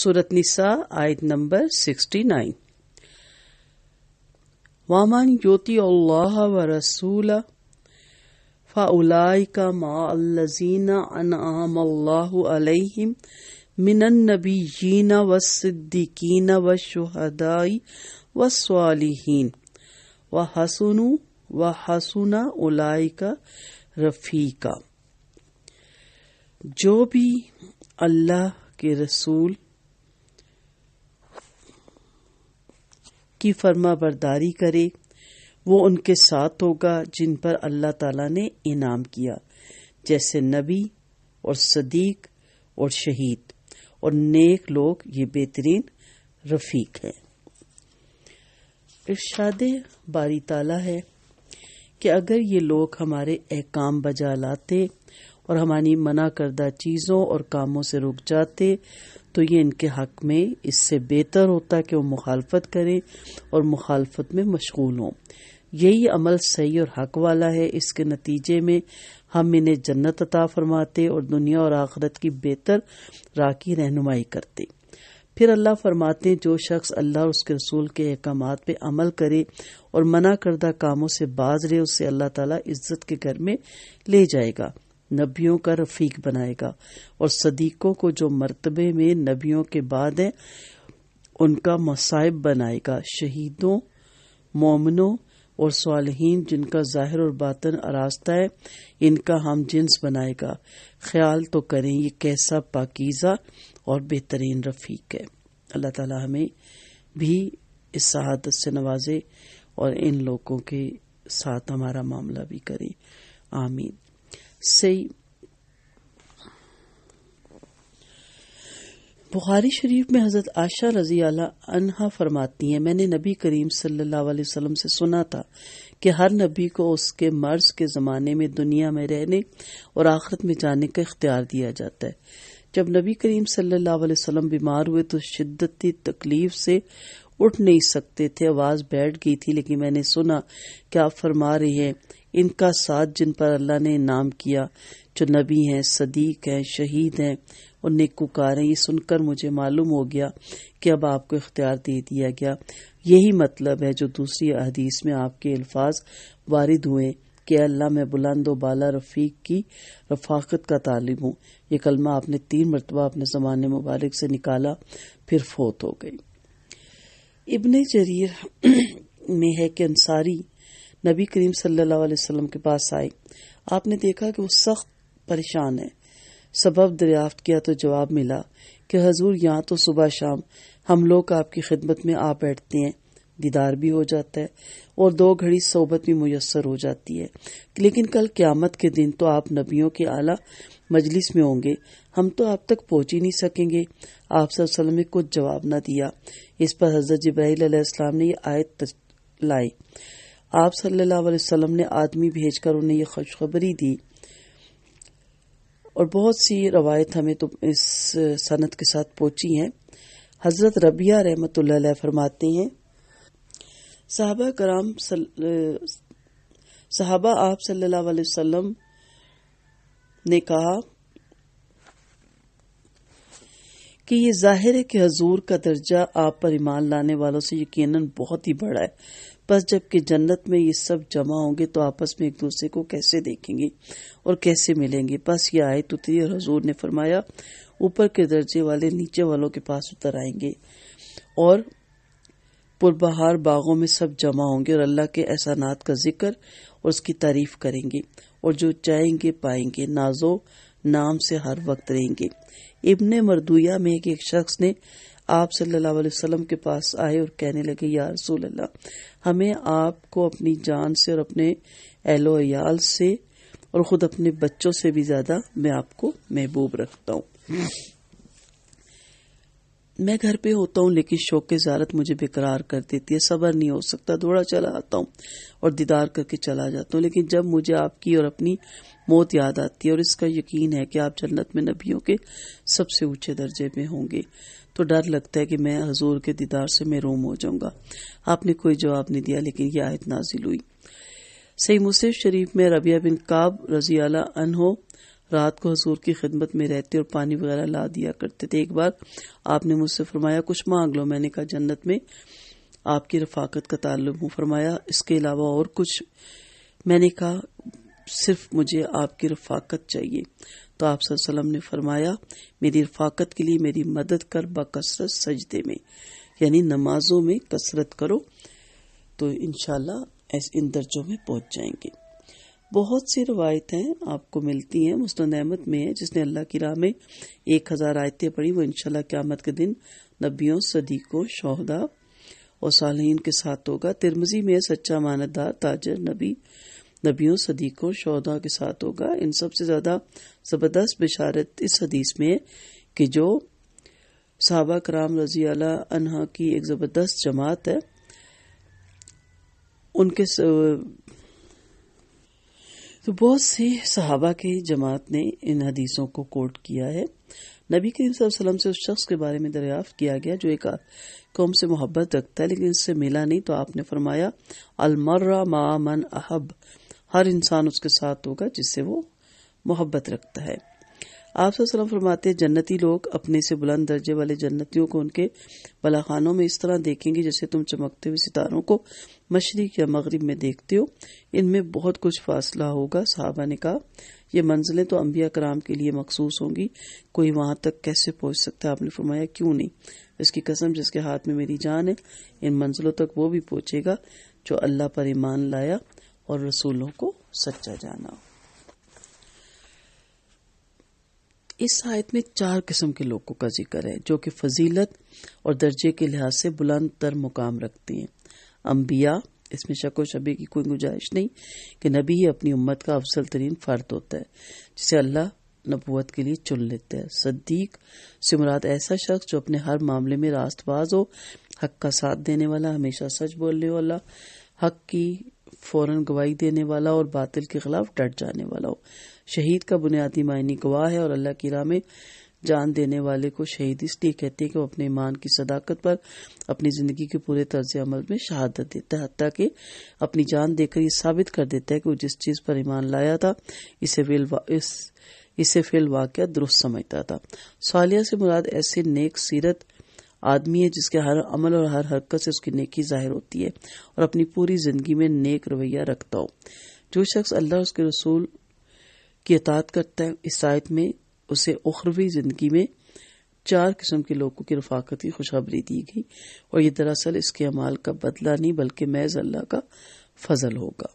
सूरत निसा आयत नंबर 69 वामन योति अल्लाह व रसूल फाउलाइका मा अल्लजीना अनआम अल्लाह अलैहिम व हसनु व हसुना उलाइका रफीका जो भी अल्लाह के रसूल की फर्मा बरदारी करे वो उनके साथ होगा जिन पर अल्लाह ताला ने इनाम किया जैसे नबी और सदीक और शहीद और नेक लोग ये बेहतरीन रफीक हैं इर्शाद बारी ताला है कि अगर ये लोग हमारे एहकाम बजा लाते और हमारी मना करदा चीज़ों और कामों से रुक जाते तो ये इनके हक में इससे बेहतर होता कि वो मुखालफत करें और मुखालफत में मशगूल हों यही अमल सही और हक वाला है इसके नतीजे में हम इन्हें जन्नत अता फरमाते और दुनिया और आखरत की बेहतर राह की रहनुमाई करते फिर अल्लाह फरमाते जो शख्स अल्लाह और उसके रसूल के अहकाम पे अमल करे और मना करदा कामों से बाज रहे उससे अल्लाह ताला इज्जत के घर में ले जाएगा नबियों का रफीक बनाएगा और सदीकों को जो मर्तबे में नबियों के बाद है उनका मसाइब बनाएगा शहीदों मोमनों और सालहीन जिनका जाहिर और बातन आरास्ता है इनका हम जिन्स बनाएगा ख्याल तो करें ये कैसा पाकिजा और बेहतरीन रफीक है अल्लाह ताला हमें भी इस शहादत से नवाजे और इन लोगों के साथ हमारा मामला भी करें आमीन से बुखारी शरीफ में हजरत आशा रजी अनहा फरमाती हैं मैंने नबी करीम सल्लल्लाहु अलैहि वसल्लम से सुना था कि हर नबी को उसके मर्ज के ज़माने में दुनिया में रहने और आखिरत में जाने का इख्तियार दिया जाता है जब नबी करीम सल्लल्लाहु अलैहि वसल्लम बीमार हुए तो शिद्दती तकलीफ से उठ नहीं सकते थे आवाज़ बैठ गई थी लेकिन मैंने सुना कि आप फरमा रही है इनका साथ जिन पर अल्लाह ने इनाम किया जो नबी हैं सदीक हैं शहीद हैं और नेकुकार हैं ये सुनकर मुझे मालूम हो गया कि अब आपको इख्तियार दे दिया गया यही मतलब है जो दूसरी अहदीस में आपके अल्फाज वारिद हुए कि अल्लाह मैं बुलंद बाला रफीक की रफाकत का तालिब हूँ ये कलमा आपने तीन मरतबा अपने जमान मुबारक से निकाला फिर फोत हो गई इबन जरीर में है कि अंसारी नबी करीम सल्लल्लाहु अलैहि वसल्लम के पास आई आपने देखा कि वो सख्त परेशान है सबब दरियाफ्त किया तो जवाब मिला कि हजूर यहाँ तो सुबह शाम हम लोग आपकी खिदमत में आ बैठते हैं दीदार भी हो जाता है और दो घड़ी सोबत भी मुयसर हो जाती है लेकिन कल क्यामत के दिन तो आप नबियों के आला मजलिस में होंगे हम तो आप तक पहुंच ही नहीं सकेंगे आप वसल्लम ने कुछ जवाब न दिया इस पर हजरत जब्राहीम ने यह आयत लाई आप सल्लल्लाहु अलैहि वसल्लम ने आदमी भेजकर उन्हें यह खुशखबरी दी और बहुत सी रवायत हमें तो इस सनत के साथ पहुंची है हज़रत रबिया रहमत फरमाते हैं साहबा कराम साहबा आप सल्लल्लाहु अलैहि वसल्लम ने कहा कि ये जाहिर है कि हजूर का दर्जा आप पर ईमान लाने वालों से यकीनन बहुत ही बड़ा है बस जबकि जन्नत में ये सब जमा होंगे तो आपस में एक दूसरे को कैसे देखेंगे और कैसे मिलेंगे बस ये आयत उतरी और हजूर ने फरमाया ऊपर के दर्जे वाले नीचे वालों के पास उतर आएंगे और पुरबहार बागों में सब जमा होंगे और अल्लाह के एहसानात का जिक्र और उसकी तारीफ करेंगे और जो चाहेंगे पाएंगे नाजो नाम से हर वक्त रहेंगे इबन मरदुया में एक, शख्स ने आप सल्लल्लाहु अलैहि वसल्लम के पास आए और कहने लगे या रसूल अल्लाह हमें आपको अपनी जान से और अपने एहलो से और खुद अपने बच्चों से भी ज्यादा मैं आपको महबूब रखता हूँ मैं घर पे होता हूँ लेकिन शौक के ज़्यारत मुझे बेकरार कर देती है सबर नहीं हो सकता थोड़ा चला आता हूँ और दीदार करके चला जाता हूँ लेकिन जब मुझे आपकी और अपनी मौत याद आती है और इसका यकीन है कि आप जन्नत में नबियों के सबसे ऊंचे दर्जे में होंगे तो डर लगता है कि मैं हजूर के दीदार से महरूम हो जाऊंगा आपने कोई जवाब नहीं दिया लेकिन यह आयत नाजिल हुई सही मुसेफ शरीफ में रबिया बिन काब रजियाला अनहो रात को हजूर की खिदमत में रहते और पानी वगैरह ला दिया करते थे एक बार आपने मुझसे फरमाया कुछ मांग लो मैंने कहा जन्नत में आपकी रफाकत का ताल्लुक हूँ फरमाया इसके अलावा और कुछ मैंने कहा सिर्फ मुझे आपकी रफाकत चाहिए तो आप सल्लम ने फरमाया मेरी रफाकत के लिए मेरी मदद कर बकसरत सजदे में यानी नमाजों में कसरत करो तो इनशाला इन दर्जों में पहुंच जाएंगे बहुत सी रवायतें आपको मिलती हैं मुस्ंद अहमद में है जिसने अल्लाह की राह में एक हज़ार आयतें पढ़ी वो इनशाला क्यामत के दिन नबियों सदीकों शहदा और सालहीन के साथ होगा तिरमजी में सच्चा मानदार ताजर नबी नबियों सदीकों शहदा के साथ होगा इन सबसे ज़्यादा ज़बरदस्त बिशारत इस हदीस में है कि जो साहबा कराम रजी अला अनहा की एक ज़बरदस्त जमात है उनके तो बहुत सी सहाबा की जमात ने इन हदीसों को कोट किया है नबी करीम वसल्लम से उस शख्स के बारे में दरियाफ्त किया गया जो एक कौम से मोहब्बत रखता है लेकिन इससे मिला नहीं तो आपने फरमाया अलमर्रा मा मन अहब हर इंसान उसके साथ होगा जिससे वो मोहब्बत रखता है आप सल्लम फरमाते जन्नती लोग अपने से बुलंद दर्जे वाले जन्नतियों को उनके बलाखानों में इस तरह देखेंगे जैसे तुम चमकते हुए सितारों को मशरक या मगरब में देखते हो इनमें बहुत कुछ फासला होगा साहबा ने कहा ये मंजिलें तो अम्बिया कराम के लिए मखसूस होंगी कोई वहां तक कैसे पहुंच सकता है आपने फरमाया क्यों नहीं इसकी कसम जिसके हाथ में मेरी जान है इन मंजिलों तक वो भी पहुंचेगा जो अल्लाह पर ईमान लाया और रसूलों को सच्चा जाना इस आयत में चार किस्म के लोगों का जिक्र है जो कि फजीलत और दर्जे के लिहाज से बुलंद तर मुकाम रखती हैं अम्बिया इसमें व शबे की कोई गुंजाइश नहीं कि नबी ही अपनी उम्मत का अफसल तरीन फर्द होता है जिसे अल्लाह नबूत के लिए चुन लेता है सद्दीक सिमरात ऐसा शख्स जो अपने हर मामले में रास्तबाज हो हक का साथ देने वाला हमेशा सच बोलने वाला हक की फौरन गवाही देने वाला और बातिल के खिलाफ डट जाने वाला हो शहीद का बुनियादी मायने गवाह है और अल्लाह की राह में जान देने वाले को शहीद इसलिए कहते हैं कि वो अपने ईमान की सदाकत पर अपनी जिंदगी के पूरे तर्ज अमल में शहादत देता है हती कि अपनी जान देकर ये साबित कर देता है कि वो जिस चीज पर ईमान लाया था इसे इस, इसे फिल वाक्य दुरुस्त समझता था सालिया से मुराद ऐसे नेक सीरत आदमी है जिसके हर अमल और हर हरकत से उसकी नेकी जाहिर होती है और अपनी पूरी जिंदगी में नेक रवैया रखता हो जो शख्स अल्लाह उसके रसूल की अतात करता है इस आयत में उसे उखरवी जिंदगी में चार किस्म के लोगों की रफाकती खुशखबरी दी गई और ये दरअसल इसके अमाल का बदला नहीं बल्कि महज अल्लाह का फजल होगा